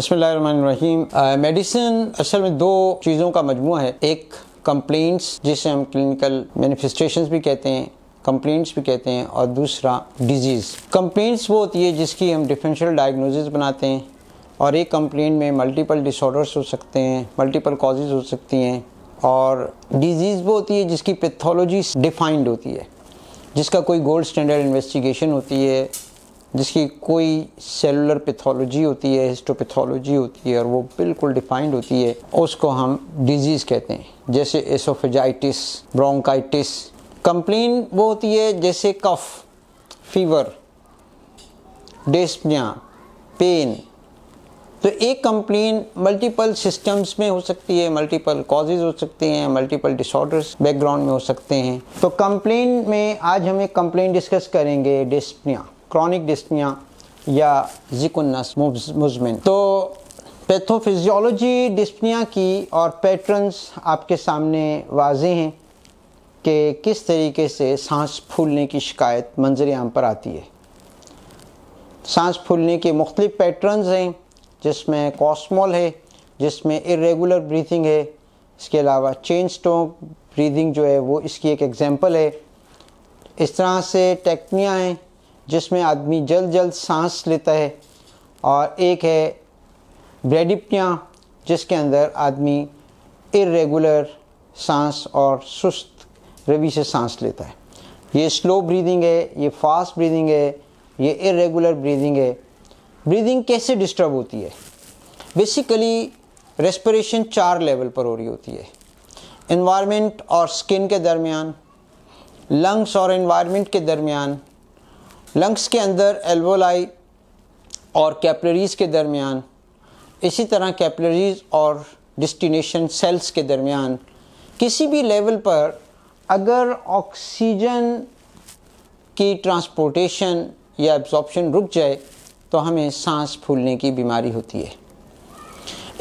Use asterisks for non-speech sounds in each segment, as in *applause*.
बसमीम मेडिसिन असल में दो चीज़ों का मजमू है एक कम्प्लेंट्स जिसे हम क्लिनिकल मैनिफेस्टेशंस भी कहते हैं कम्प्लेंट्स भी कहते हैं और दूसरा डिजीज़ कम्प्लेंट्स वो होती है जिसकी हम डिफरेंशियल डायग्नोसिस बनाते हैं और एक कम्प्लेंट में मल्टीपल डिसऑर्डर्स हो सकते हैं मल्टीपल कॉजेज़ हो सकती हैं और डिजीज़ वो होती है जिसकी पैथोलॉजी डिफाइंड होती है जिसका कोई गोल्ड स्टैंडर्ड इन्वेस्टिगेशन होती है जिसकी कोई सेलुलर पैथोलॉजी होती है हिस्टोपैथोलॉजी होती है और वो बिल्कुल डिफाइंड होती है उसको हम डिजीज़ कहते हैं जैसे एसोफेजाइटिस ब्रोंकाइटिस कंप्लेन वो होती है जैसे कफ फीवर डेस्पिया पेन तो एक कंप्लेन मल्टीपल सिस्टम्स में हो सकती है मल्टीपल कॉजेज हो सकते हैं मल्टीपल डिसऑर्डर्स बैकग्राउंड में हो सकते हैं तो कंप्लेन में आज हम एक कंप्लेन डिस्कस करेंगे डिस्पिया क्रॉनिक डिस्निया या जिकुन्नस मुजमिन तो पैथोफिजियोलॉजी डिस्पनिया की और पैटर्न्स आपके सामने वाज हैं कि किस तरीके से सांस फूलने की शिकायत मंजर आम पर आती है सांस फूलने के मुख्तलिफ पैटर्न्स हैं जिसमें कॉस्मोल है जिसमें इरेगुलर ब्रीथिंग है इसके अलावा चेन स्टोक ब्रीदिंग जो है वो इसकी एक एग्ज़ाम्पल है इस तरह से टेक्निया हैं जिसमें आदमी जल्द जल्द सांस लेता है और एक है ब्रेडिपनिया जिसके अंदर आदमी इरेगुलर सांस और सुस्त रवि से सांस लेता है ये स्लो ब्रीदिंग है ये फास्ट ब्रीदिंग है ये इरेगुलर ब्रीदिंग है ब्रीदिंग कैसे डिस्टर्ब होती है बेसिकली रेस्परेशन चार लेवल पर हो रही होती है इन्वायरमेंट और स्किन के दरमियान लंग्स और इन्वायरमेंट के दरमियान लंग्स के अंदर एल्वोलाई और कैपलरीज़ के दरमियान इसी तरह कैपलरीज़ और डिस्टिनेशन सेल्स के दरमियान किसी भी लेवल पर अगर ऑक्सीजन की ट्रांसपोर्टेशन या एब्जॉर्प्शन रुक जाए तो हमें सांस फूलने की बीमारी होती है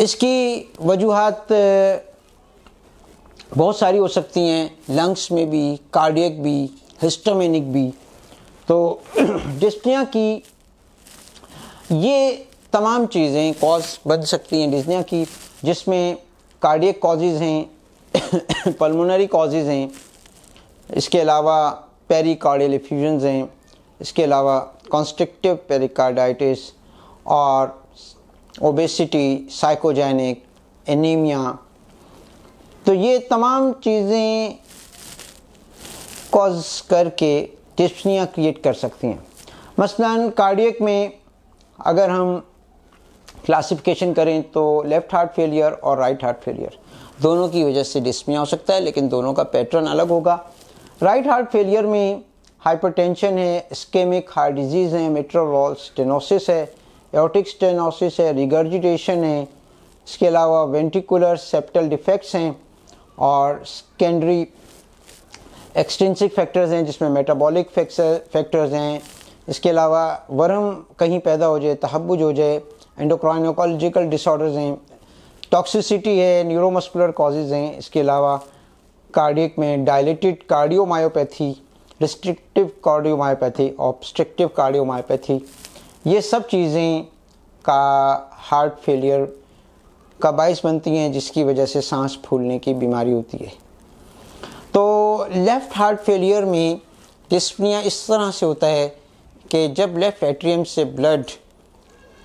इसकी वजूहत बहुत सारी हो सकती हैं लंग्स में भी कार्डियक भी हिस्टोमेनिक भी तो डिस्टियाँ की ये तमाम चीज़ें कॉज बन सकती हैं डिस्टियाँ की जिसमें कार्डियक कॉजेज़ हैं पल्मोनरी *coughs* कॉजेज़ हैं इसके अलावा पेरिकार्डियल इफ्यूजन्स हैं इसके अलावा कॉन्स्ट्रिक्टिव पेरिकार्डाइटिस और ओबेसिटी साइकोजेनिक एनीमिया तो ये तमाम चीज़ें कॉज करके टिप्सनियाँ क्रिएट कर सकती हैं मसलन कार्डियक में अगर हम क्लासिफिकेशन करें तो लेफ़्ट हार्ट फेलियर और राइट हार्ट फेलियर दोनों की वजह से डिस्मिया हो सकता है लेकिन दोनों का पैटर्न अलग होगा राइट हार्ट फेलियर में हाइपरटेंशन है स्केमिक हार्ट डिजीज़ है मेट्रोवॉल स्टेनोसिस है एटिक स्टेनोसिस है रिगर्जिटेशन है इसके अलावा वेंटिकुलर सेप्टल डिफेक्ट्स हैं और सेकेंडरी एक्सटेंसिक फैक्टर्स हैं जिसमें मेटाबॉलिक फैक्टर्स हैं इसके अलावा वर्म कहीं पैदा हो जाए तहबुज हो जाए एंडोक्राइनोकोलॉजिकल डिसऑर्डर्स हैं टॉक्सिसिटी है न्यूरोमस्कुलर कॉजेज़ हैं इसके अलावा कार्डियक में dilated cardiomyopathy restrictive cardiomyopathy obstructive cardiomyopathy ये सब चीज़ें का हार्ट फेलियर का बायस बनती हैं जिसकी वजह से सांस फूलने की बीमारी होती है तो लेफ़्ट हार्ट फेलियर में डिस्पनिया इस तरह से होता है कि जब लेफ़्ट एट्रियम से ब्लड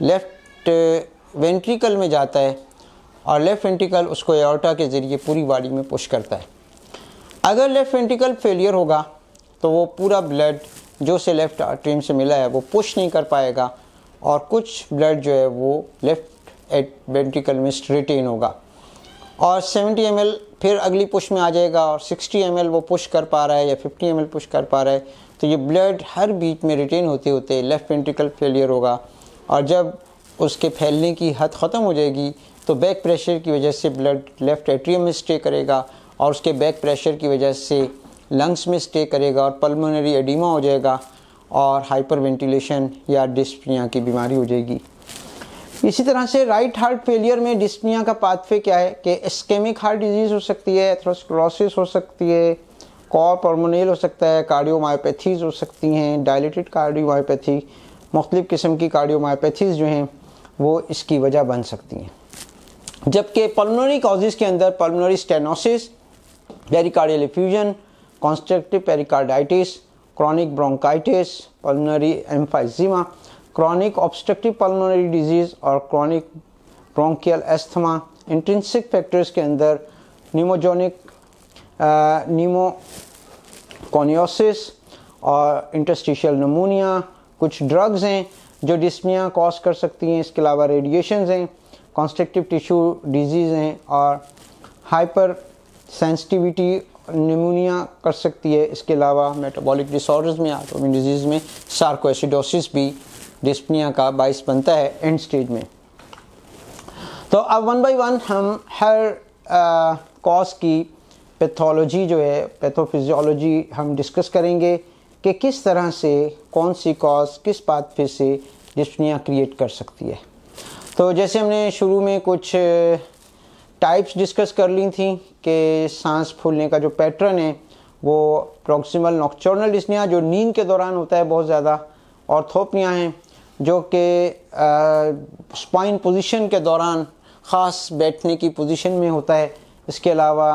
लेफ़्ट वेंट्रिकल में जाता है और लेफ़्ट वेंट्रिकल उसको एयोटा के ज़रिए पूरी बॉडी में पुश करता है अगर लेफ़्ट वेंट्रिकल फेलियर होगा तो वो पूरा ब्लड जो से लेफ़्ट एट्रियम से मिला है वो पुश नहीं कर पाएगा और कुछ ब्लड जो है वो लेफ़्ट वेंट्रिकल में रिटेन होगा और 70 एम फिर अगली पुश में आ जाएगा और 60 एम वो पुश कर पा रहा है या 50 एम पुश कर पा रहा है तो ये ब्लड हर बीच में रिटेन होते होते लेफ़्ट वेंट्रिकल फेलियर होगा और जब उसके फैलने की हद ख़त्म हो जाएगी तो बैक प्रेशर की वजह से ब्लड लेफ़्ट एट्रियम में स्टे करेगा और उसके बैक प्रेशर की वजह से लंग्स में स्टे करेगा और पल्मोनरी एडिमा हो जाएगा और हाइपर वेंटिलेशन या डिस्पिया की बीमारी हो जाएगी इसी तरह से राइट हार्ट फेलियर में डिस्पनिया का पाथवे क्या है कि स्केमिक हार्ट डिजीज हो सकती है एथ्रोस्क्लोसिस हो सकती है कॉर पॉर्मोनेल हो सकता है कार्डियोमायोपैथीज हो सकती हैं डायलेटेड कार्डियोमायोपैथी मुख्तलिफ़ किस्म की कार्डियोमायोपैथीज जो हैं वो इसकी वजह बन सकती हैं जबकि पल्मोनरी कॉजेज़ के अंदर pulmonary stenosis pericardial effusion constrictive pericarditis chronic bronchitis pulmonary emphysema chronic obstructive pulmonary disease और chronic bronchial asthma intrinsic factors के अंदर pneumogenic pneumoconiosis और interstitial pneumonia कुछ ड्रग्स हैं जो डिस्मिया कॉज कर सकती हैं इसके अलावा रेडिएशन हैं कॉन्स्ट्रक्टिव टिश्यू डिजीज़ हैं और हाइपर सेंसिटिविटी निमोनिया कर सकती है इसके अलावा मेटाबॉलिक डिसऑर्डर्स में आटोमिन डिजीज़ में सार्कोएसिडोसिस भी डिस्पनिया का बाइस बनता है एंड स्टेज में तो अब वन बाय वन हम हर कॉज की पैथोलॉजी जो है पैथोफिजियोलॉजी हम डिस्कस करेंगे कि किस तरह से कौन सी कॉज किस बात पे से डिस्पनिया क्रिएट कर सकती है तो जैसे हमने शुरू में कुछ टाइप्स डिस्कस कर ली थी कि सांस फूलने का जो पैटर्न है वो प्रॉक्सिमल नॉक्चर्नल डिस्निया जो नींद के दौरान होता है बहुत ज़्यादा और थोपनिया हैं जो कि स्पाइन पोजीशन के दौरान ख़ास बैठने की पोजीशन में होता है इसके अलावा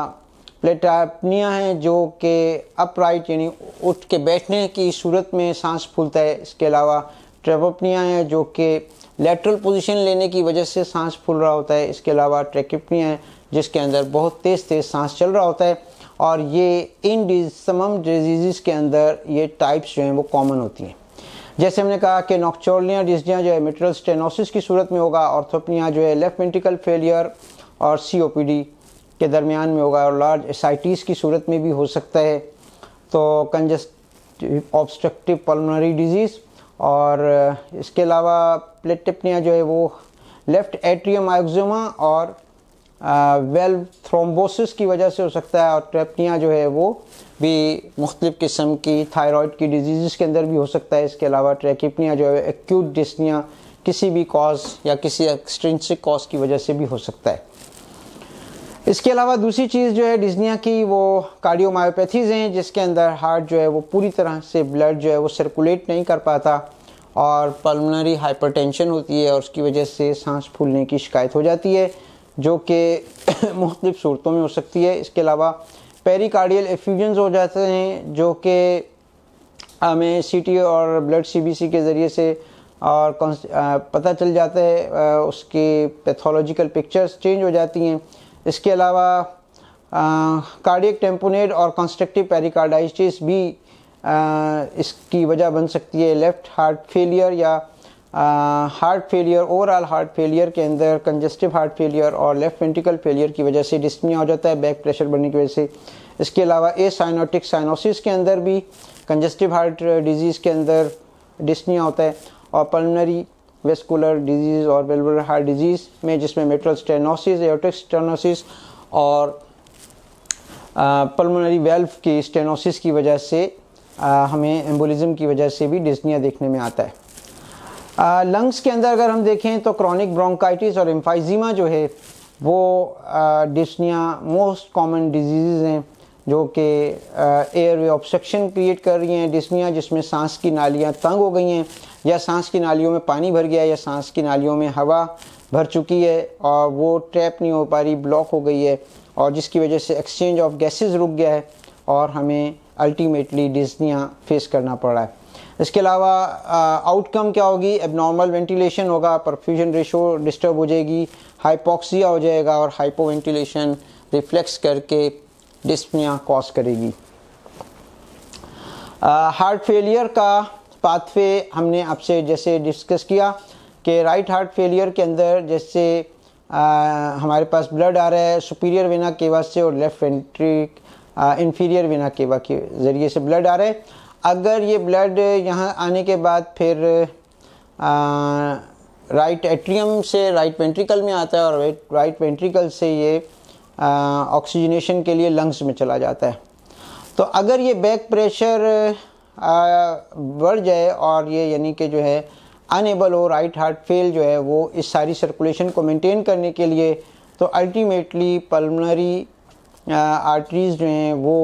प्लेटापनिया है जो कि अपराइट यानी उठ के बैठने की सूरत में सांस फूलता है इसके अलावा ट्रेपोपनिया है जो कि लेटरल पोजीशन लेने की वजह से सांस फूल रहा होता है इसके अलावा ट्रेकिपनिया है जिसके अंदर बहुत तेज़ तेज़ सांस चल रहा होता है और ये इन तमाम डिजीज़ के अंदर ये टाइप्स जो हैं वो कॉमन होती हैं जैसे हमने कहा कि नॉक्चोलिया डिस्जिया जो है मेटरल स्टेनोसिस की सूरत में होगा ऑर्थोपनिया जो है लेफ्ट वेंटिकल फेलियर और सी के दरमियान में होगा और लार्ज एसाइटिस की सूरत में भी हो सकता है तो कंजस्ट ऑब्स्ट्रक्टिव पल्मोनरी डिजीज़ और इसके अलावा प्लेटिपनिया जो है वो लेफ़्ट एट्रियम आयोक्जोमा और वेल थ्रोम्बोसिस की वजह से हो सकता है और ट्रेपनिया जो है वो भी मुख्तलिफ़ किस्म की थायराइड की डिजीज़ के अंदर भी हो सकता है इसके अलावा ट्रैकिपनिया जो है एक्यूट डिस्निया किसी भी कॉज या किसी एक्सट्रेंसिक कॉज की वजह से भी हो सकता है इसके अलावा दूसरी चीज़ जो है डिजनिया की वो कार्डियोमायोपैथीज़ हैं जिसके अंदर हार्ट जो है वो पूरी तरह से ब्लड जो है वो सर्कुलेट नहीं कर पाता और पल्मोनरी हाइपरटेंशन होती है और उसकी वजह से सांस फूलने की शिकायत हो जाती है जो कि *coughs* मुख्तफ सूरतों में हो सकती है इसके अलावा पेरिकार्डियल एफ्यूजन्स हो जाते हैं जो कि हमें सीटी और ब्लड सी के ज़रिए से और पता चल जाता है उसकी पैथोलॉजिकल पिक्चर्स चेंज हो जाती हैं इसके अलावा कार्डियक टेम्पोनेट और कंस्ट्रक्टिव पेरिकार्डाइटिस भी आ, इसकी वजह बन सकती है लेफ़्ट हार्ट फेलियर या heart failure overall heart failure के अंदर कंजेस्टिव हार्ट फेलियर और लेफ्ट वेंटिकल फेलियर की वजह से डिस्मिया हो जाता है बैक प्रेशर बढ़ने की वजह से इसके अलावा ए साइनोटिक साइनोसिस के अंदर भी कंजेस्टिव हार्ट डिजीज़ के अंदर डिस्मिया होता है और पल्मनरी वेस्कुलर डिजीज़ और वेलबुलर हार्ट डिजीज़ में जिसमें मेट्रल स्टेनोसिस एयोटिक स्टेनोसिस और पल्मोनरी uh, वेल्व की स्टेनोसिस की वजह से आ, uh, हमें एम्बोलिज्म की वजह से भी डिस्निया देखने में आता है लंग्स के अंदर अगर हम देखें तो क्रॉनिक ब्रोंकाइटिस और एम्फाइजीमा जो है वो डिस्निया मोस्ट कॉमन डिजीज़ हैं जो कि एयर वे ऑब्स्ट्रक्शन क्रिएट कर रही हैं डिस्निया जिसमें सांस की नालियाँ तंग हो गई हैं या सांस की नालियों में पानी भर गया है या सांस की नालियों में हवा भर चुकी है और वो ट्रैप नहीं हो पा रही ब्लॉक हो गई है और जिसकी वजह से एक्सचेंज ऑफ गैसेज रुक गया है और हमें अल्टीमेटली डिस्निया फेस करना पड़ रहा है इसके अलावा आउटकम क्या होगी एबनॉर्मल वेंटिलेशन होगा परफ्यूजन रेशो डिस्टर्ब हो जाएगी हाइपोक्सिया हो जाएगा और हाइपो वेंटिलेशन रिफ्लेक्स करके डिस्पनिया कॉज करेगी हार्ट फेलियर का पाथवे हमने आपसे जैसे डिस्कस किया कि राइट हार्ट फेलियर के अंदर जैसे आ, हमारे पास ब्लड आ रहा है सुपीरियर वेना केवा से और लेफ्ट वेंट्रिक इन्फीरियर वेना केवा के ज़रिए से ब्लड आ रहा है अगर ये ब्लड यहाँ आने के बाद फिर आ, राइट एट्रियम से राइट वेंट्रिकल में आता है और राइट वेंट्रिकल से ये ऑक्सीजनेशन के लिए लंग्स में चला जाता है तो अगर ये बैक प्रेशर बढ़ जाए और ये यानी कि जो है अनएबल हो राइट हार्ट फेल जो है वो इस सारी सर्कुलेशन को मेंटेन करने के लिए तो अल्टीमेटली पलमरी आर्टरीज़ जो हैं वो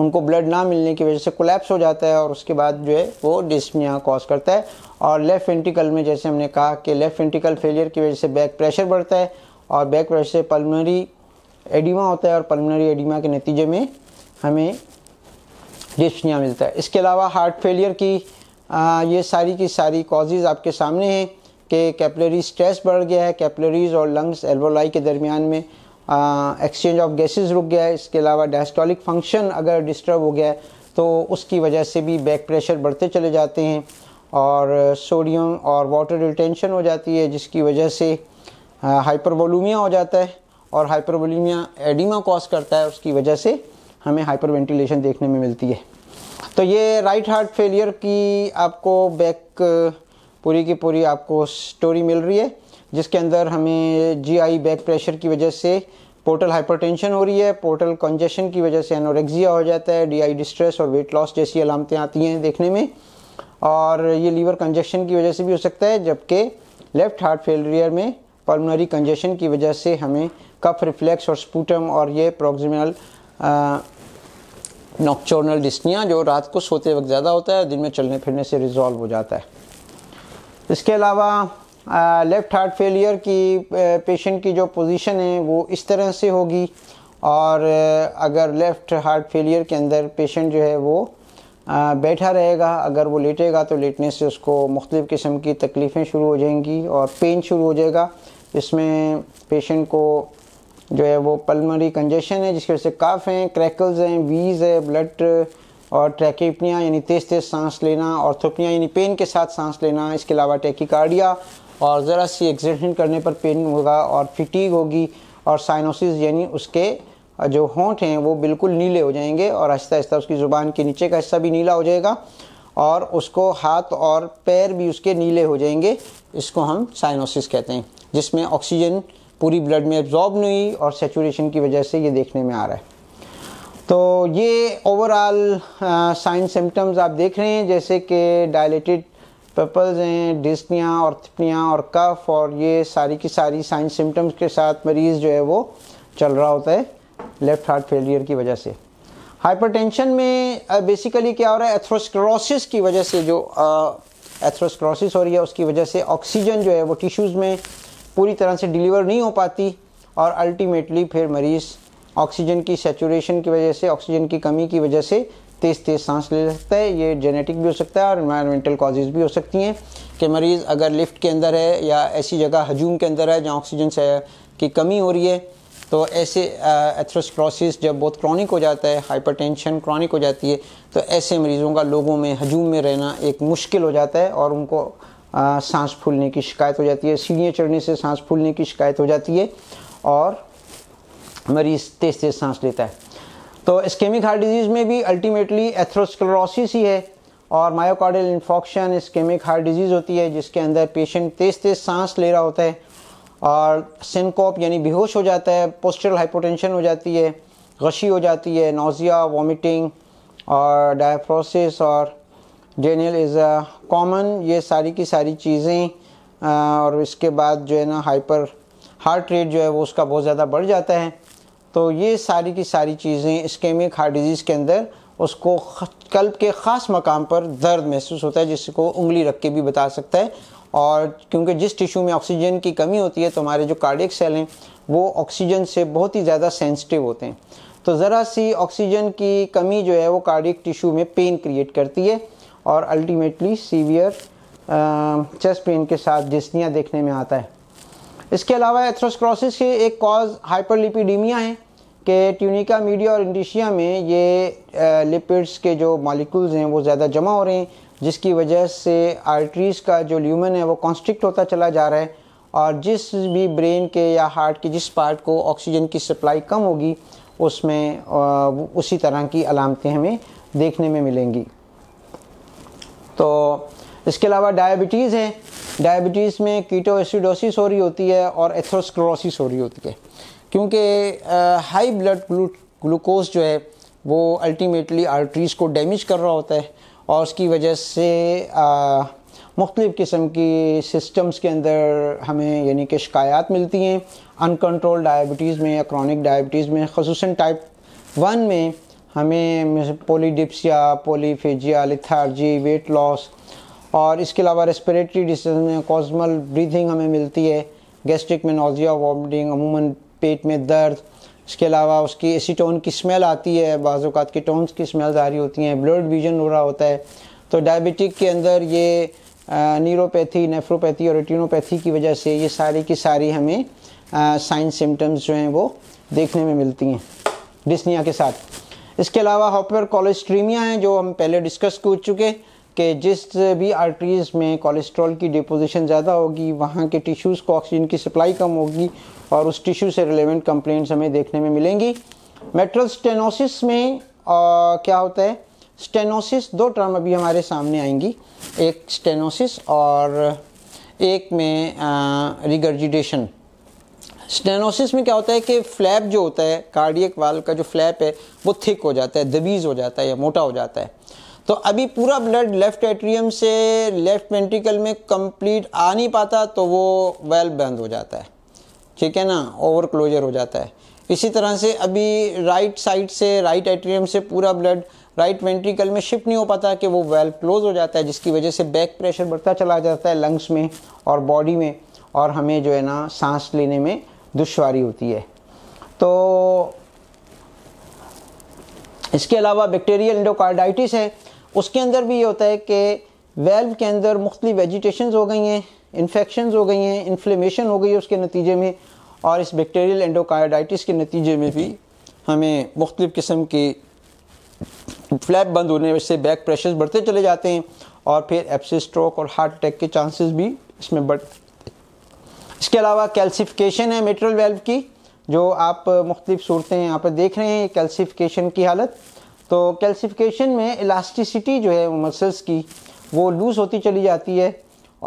उनको ब्लड ना मिलने की वजह से कोलेप्स हो जाता है और उसके बाद जो है वो डिस्मिया कॉज करता है और लेफ़्ट वेंटिकल में जैसे हमने कहा कि लेफ़्ट वेंटिकल फेलियर की वजह से बैक प्रेशर बढ़ता है और बैक प्रेशर से पल्मोनरी एडिमा होता है और पल्मोनरी एडिमा के नतीजे में हमें डिस्मिया मिलता है इसके अलावा हार्ट फेलियर की आ, ये सारी की सारी कॉजेज़ आपके सामने हैं कि कैपलरी स्ट्रेस बढ़ गया है कैपलरीज और लंग्स एल्वोलाई के दरमियान में एक्सचेंज ऑफ गैसेस रुक गया है इसके अलावा डायस्टोलिक फंक्शन अगर डिस्टर्ब हो गया है तो उसकी वजह से भी बैक प्रेशर बढ़ते चले जाते हैं और सोडियम और वाटर रिटेंशन हो जाती है जिसकी वजह से हाइपरवोलूमिया हो जाता है और हाइपरवोलूमिया एडिमा कॉज करता है उसकी वजह से हमें हाइपर वेंटिलेशन देखने में मिलती है तो ये राइट हार्ट फेलियर की आपको बैक पूरी की पूरी आपको स्टोरी मिल रही है जिसके अंदर हमें जीआई बैक प्रेशर की वजह से पोर्टल हाइपरटेंशन हो रही है पोर्टल कंजेशन की वजह से एनोरेक्सिया हो जाता है डीआई डिस्ट्रेस और वेट लॉस जैसी अलामतें आती हैं देखने में और ये लीवर कंजेशन की वजह से भी हो सकता है जबकि लेफ़्ट हार्ट फेलियर में पल्मोनरी कंजेशन की वजह से हमें कफ रिफ्लेक्स और स्पूटम और ये प्रोक्सिमल नॉक्चोर्नल डिस्निया जो रात को सोते वक्त ज़्यादा होता है दिन में चलने फिरने से रिजॉल्व हो जाता है इसके अलावा लेफ़्ट हार्ट फेलियर की पेशेंट की जो पोजीशन है वो इस तरह से होगी और अगर लेफ़्ट हार्ट फेलियर के अंदर पेशेंट जो है वो बैठा रहेगा अगर वो लेटेगा तो लेटने से उसको मुख्तलिफ़ किस्म की तकलीफ़ें शुरू हो जाएंगी और पेन शुरू हो जाएगा इसमें पेशेंट को जो है वो पलमरी कंजेशन है जिसकी वजह से काफ़ हैं क्रैकल्स हैं वीज़ है ब्लड और ट्रैकिपनिया यानी तेज़ तेज़ सांस लेना थोपनिया यानी पेन के साथ सांस लेना इसके अलावा टैकिकार्डिया और ज़रा सी एक्सीडेंट करने पर पेन होगा और फिटीग होगी और साइनोसिस यानी उसके जो होंठ हैं वो बिल्कुल नीले हो जाएंगे और आहिस्ता आहिस्ता उसकी ज़ुबान के नीचे का हिस्सा भी नीला हो जाएगा और उसको हाथ और पैर भी उसके नीले हो जाएंगे इसको हम साइनोसिस कहते हैं जिसमें ऑक्सीजन पूरी ब्लड में एब्जॉर्ब नहीं हुई और सेचुरेशन की वजह से ये देखने में आ रहा है तो ये ओवरऑल साइन सिम्टम्स आप देख रहे हैं जैसे कि डायलेटेड पर्पल्स हैं डिस्निया और थिपनिया और कफ और ये सारी की सारी साइन सिम्टम्स के साथ मरीज़ जो है वो चल रहा होता है लेफ़्ट हार्ट फेलियर की वजह से हाइपरटेंशन में बेसिकली क्या हो रहा है एथ्रोस्क्रोसिस की वजह से जो एथ्रोस्क्रोसिस हो रही है उसकी वजह से ऑक्सीजन जो है वो टिश्यूज़ में पूरी तरह से डिलीवर नहीं हो पाती और अल्टीमेटली फिर मरीज़ ऑक्सीजन की सेचुरेशन की वजह से ऑक्सीजन की कमी की वजह से तेज़ तेज़ सांस ले सकता है ये जेनेटिक भी हो सकता है और इन्वायरमेंटल कॉजेज़ भी हो सकती हैं कि मरीज़ अगर लिफ्ट के अंदर है या ऐसी जगह हजूम के अंदर है जहाँ ऑक्सीजन की कमी हो रही है तो ऐसे एथ्रोस्क्रोसिस जब बहुत क्रॉनिक हो जाता है हाइपरटेंशन क्रॉनिक हो जाती है तो ऐसे मरीज़ों का लोगों में हजूम में रहना एक मुश्किल हो जाता है और उनको आ, सांस फूलने की शिकायत हो जाती है सीढ़ियाँ चढ़ने से सांस फूलने की शिकायत हो जाती है और मरीज़ तेज़ तेज़ सांस लेता है तो स्केमिक हार्ट डिजीज में भी अल्टीमेटली एथ्रोस्क्लोरोसिस ही है और myocardial infarction ischaemic heart disease होती है जिसके अंदर पेशेंट तेज़ तेज़ सांस ले रहा होता है और सिनकोप यानी बेहोश हो जाता है पोस्टरल हाइपोटेंशन हो जाती है गशी हो जाती है नोज़िया वॉमिटिंग और डायफ्रोसिस और डेनियल इज़ अ कॉमन ये सारी की सारी चीज़ें और इसके बाद जो है ना हाइपर हार्ट रेट जो है वो उसका बहुत ज़्यादा बढ़ जाता है तो ये सारी की सारी चीज़ें स्केमिक हार्ट डिजीज़ के अंदर उसको कल्ब के ख़ास मकाम पर दर्द महसूस होता है जिसको उंगली रख के भी बता सकता है और क्योंकि जिस टिश्यू में ऑक्सीजन की कमी होती है तो हमारे जो कार्डिक सेल हैं वो ऑक्सीजन से बहुत ही ज़्यादा सेंसिटिव होते हैं तो ज़रा सी ऑक्सीजन की कमी जो है वो कार्डिक टिश्यू में पेन क्रिएट करती है और अल्टीमेटली सीवियर चेस्ट पेन के साथ जिसनिया देखने में आता है इसके अलावा एथ्रोस्क्रोसिस के एक कॉज हाइपरलिपिडीमिया है कि ट्यूनिका मीडिया और इंडिशिया में ये लिपिड्स के जो मॉलिक्यूल्स हैं वो ज़्यादा जमा हो रहे हैं जिसकी वजह से आर्टरीज़ का जो ल्यूमन है वो कॉन्स्ट्रिक्ट होता चला जा रहा है और जिस भी ब्रेन के या हार्ट के जिस पार्ट को ऑक्सीजन की सप्लाई कम होगी उसमें उसी तरह की अलामतें हमें देखने में मिलेंगी तो इसके अलावा डायबिटीज़ है डायबिटीज़ में कीटो एसिडोसिस हो रही होती है और एथ्रोस्क्लोसिस हो रही होती है क्योंकि हाई ब्लड ग्लूकोज जो है वो अल्टीमेटली आर्टरीज़ को डैमेज कर रहा होता है और उसकी वजह से मुख्तलिफ़ किस्म की सिस्टम्स के अंदर हमें यानी कि शिकायत मिलती हैं अनकंट्रोल डायबिटीज़ में या क्रॉनिक डायबिटीज़ में खसूस टाइप वन में हमें polydipsia polyphagia lethargy weight loss और इसके अलावा रेस्पिरेटरी डिसीज में कॉजमल ब्रीथिंग हमें मिलती है गैस्ट्रिक में नोजिया वॉमिटिंग अमूमन पेट में दर्द इसके अलावा उसकी एसीटोन की स्मेल आती है बाज़ात की टोन्स की स्मेल आ रही होती हैं ब्लड विजन हो रहा होता है तो डायबिटिक के अंदर ये न्यूरोपैथी नेफ्रोपैथी और रेटिनोपैथी की वजह से ये सारी की सारी हमें साइन सिम्टम्स जो हैं वो देखने में मिलती हैं डिस्निया के साथ इसके अलावा हॉपर कोलेस्ट्रीमिया हैं जो हम पहले डिस्कस कर चुके हैं कि जिस भी आर्टरीज़ में कोलेस्ट्रॉल की डिपोजिशन ज़्यादा होगी वहाँ के टिश्यूज़ को ऑक्सीजन की सप्लाई कम होगी और उस टिश्यू से रिलेवेंट कंप्लेंट्स हमें देखने में मिलेंगी मेट्रल स्टेनोसिस में आ, क्या होता है स्टेनोसिस दो टर्म अभी हमारे सामने आएंगी एक स्टेनोसिस और एक में रिगर्जिडेशन स्टेनोसिस में क्या होता है कि फ्लैप जो होता है कार्डियक वाल का जो फ्लैप है वो थिक हो जाता है दबीज़ हो जाता है या मोटा हो जाता है तो अभी पूरा ब्लड लेफ्ट एट्रियम से लेफ्ट वेंट्रिकल में कंप्लीट आ नहीं पाता तो वो वेल्व बंद हो जाता है ठीक है ना ओवर क्लोजर हो जाता है इसी तरह से अभी राइट साइड से राइट एट्रियम से पूरा ब्लड राइट वेंट्रिकल में शिफ्ट नहीं हो पाता कि वो वेल्व क्लोज हो जाता है जिसकी वजह से बैक प्रेशर बढ़ता चला जाता है लंग्स में और बॉडी में और हमें जो है ना सांस लेने में दुशारी होती है तो इसके अलावा बैक्टीरियल इंडोकार्डाइटिस है उसके अंदर भी ये होता है कि वेल्व के अंदर मुख्तलि वेजिटेशन हो गई हैं इन्फेक्शन हो गई हैं इन्फ्लेमेशन हो गई है उसके नतीजे में और इस बैक्टीरियल एंडोकायोडाइटिस के नतीजे में भी हमें मुख्तलिफ़ किस्म के फ्लैप बंद होने से बैक प्रेशर्स बढ़ते चले जाते हैं और फिर एप्सिस स्ट्रोक और हार्ट अटैक के चांसेस भी इसमें बढ़ इसके अलावा कैल्सिफिकेशन है मेट्रल वेल्व की जो आप मुख्तलिफ सूरतें यहाँ पर देख रहे हैं कैल्सिफिकेशन की हालत तो कैल्सिफिकेशन में इलास्टिसिटी जो है मसल्स की वो लूज़ होती चली जाती है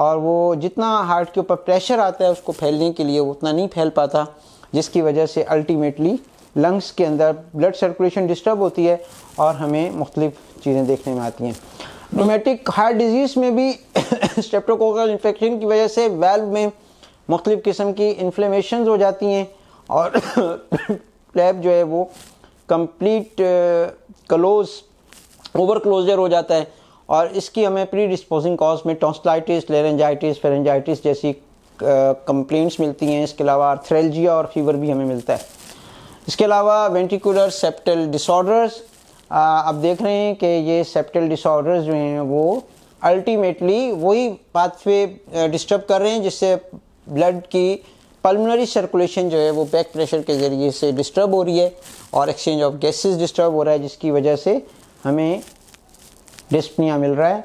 और वो जितना हार्ट के ऊपर प्रेशर आता है उसको फैलने के लिए उतना नहीं फैल पाता जिसकी वजह से अल्टीमेटली लंग्स के अंदर ब्लड सर्कुलेशन डिस्टर्ब होती है और हमें मुख्तलिफ चीज़ें देखने में आती हैं रोमेटिक हार्ट डिजीज़ में भी स्टेप्टोकोकल *coughs* इन्फेक्शन की वजह से वेल्व में मुख्तलिफ़ किस्म की इन्फ्लेमेशन हो जाती हैं और लैब *coughs* जो है वो कम्प्लीट क्लोज ओवर क्लोजर हो जाता है और इसकी हमें प्री डिस्पोजिंग कॉज में टॉन्सलाइटिस लेरेंजाइटिस फेरेंजाइटिस जैसी कंप्लेंट्स मिलती हैं इसके अलावा आर्थ्रेलजिया और फीवर भी हमें मिलता है इसके अलावा वेंटिकुलर सेप्टल डिसऑर्डर्स आप देख रहे हैं कि ये सेप्टल डिसऑर्डर्स जो हैं वो अल्टीमेटली वही पाथवे डिस्टर्ब कर रहे हैं जिससे ब्लड की पल्मोनरी सर्कुलेशन जो है वो बैक प्रेशर के ज़रिए से डिस्टर्ब हो रही है और एक्सचेंज ऑफ गैसेस डिस्टर्ब हो रहा है जिसकी वजह से हमें डिस्पनिया मिल रहा है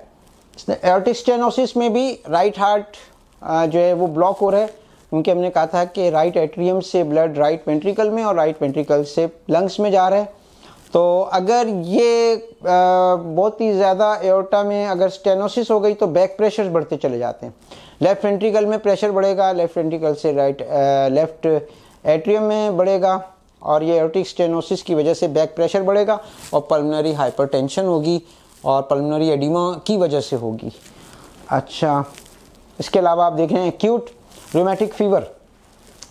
एर्टिस्टेनोसिस स्टेनोसिस में भी राइट हार्ट जो है वो ब्लॉक हो रहा है क्योंकि हमने कहा था कि राइट एट्रियम से ब्लड राइट पेंट्रिकल में और राइट पेंट्रिकल से लंग्स में जा रहा है तो अगर ये बहुत ही ज़्यादा एओटा में अगर स्टेनोसिस हो गई तो बैक प्रेशर बढ़ते चले जाते हैं लेफ्ट वेंट्रिकल में प्रेशर बढ़ेगा लेफ्ट वेंट्रिकल से राइट लेफ्ट एट्रियम में बढ़ेगा और ये एरोटिक स्टेनोसिस की वजह से बैक प्रेशर बढ़ेगा और पल्मोनरी हाइपरटेंशन होगी और पल्मोनरी एडिमा की वजह से होगी अच्छा इसके अलावा आप देख रहे हैं एक्यूट रोमेटिक फीवर